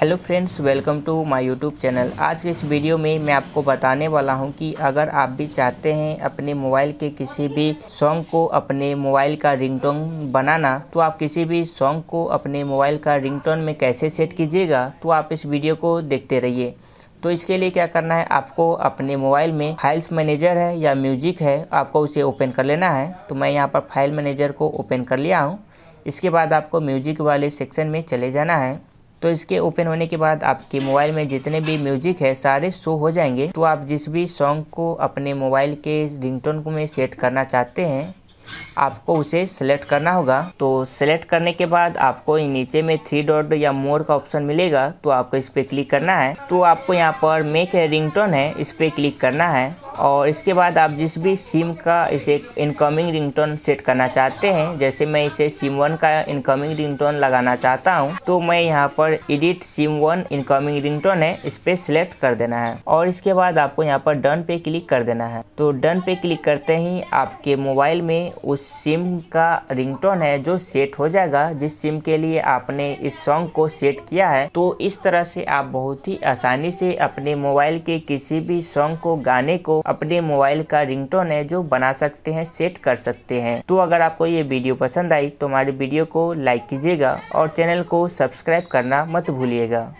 hello friends welcome to my YouTube channel आज के इस वीडियो में मैं आपको बताने वाला हूं कि अगर आप भी चाहते हैं अपने मोबाइल के किसी भी सॉन्ग को अपने मोबाइल का रिंगटोन बनाना तो आप किसी भी सॉन्ग को अपने मोबाइल का रिंगटोन में कैसे सेट कीजिएगा तो आप इस वीडियो को देखते रहिए तो इसके लिए क्या करना है आपको अपने मोबाइल में फाइल्स मैनेजर है या म्यूजिक है आपको उसे ओपन कर लेना है तो मैं यहाँ पर फाइल मैनेजर को ओपन कर लिया हूँ इसके बाद आपको म्यूजिक वाले सेक्शन में चले जाना है तो इसके ओपन होने के बाद आपके मोबाइल में जितने भी म्यूजिक है सारे शो हो जाएंगे तो आप जिस भी सॉन्ग को अपने मोबाइल के रिंगटोन को में सेट करना चाहते हैं आपको उसे सेलेक्ट करना होगा तो सेलेक्ट करने के बाद आपको नीचे में थ्री डॉट या मोर का ऑप्शन मिलेगा तो आपको इस पर क्लिक करना है तो आपको यहाँ पर मेक रिंगटोन है इस पर क्लिक करना है और इसके बाद आप जिस भी सिम का इसे इनकमिंग रिंगटोन सेट करना चाहते हैं जैसे मैं इसे सिम वन का इनकमिंग रिंगटोन लगाना चाहता हूं तो मैं यहां पर edit SIM one incoming ringtone है इस पर सिलेक्ट कर देना है और इसके बाद आपको यहाँ पर डन पे क्लिक कर देना है तो डन पे क्लिक करते ही आपके मोबाइल में उस सिम का रिंग है जो सेट हो जाएगा जिस सिम के लिए आपने इस सॉन्ग को सेट किया है तो इस तरह से आप बहुत ही आसानी से अपने मोबाइल के किसी भी सॉन्ग को गाने को अपने मोबाइल का रिंगटोन है जो बना सकते हैं सेट कर सकते हैं तो अगर आपको ये वीडियो पसंद आई तो हमारे वीडियो को लाइक कीजिएगा और चैनल को सब्सक्राइब करना मत भूलिएगा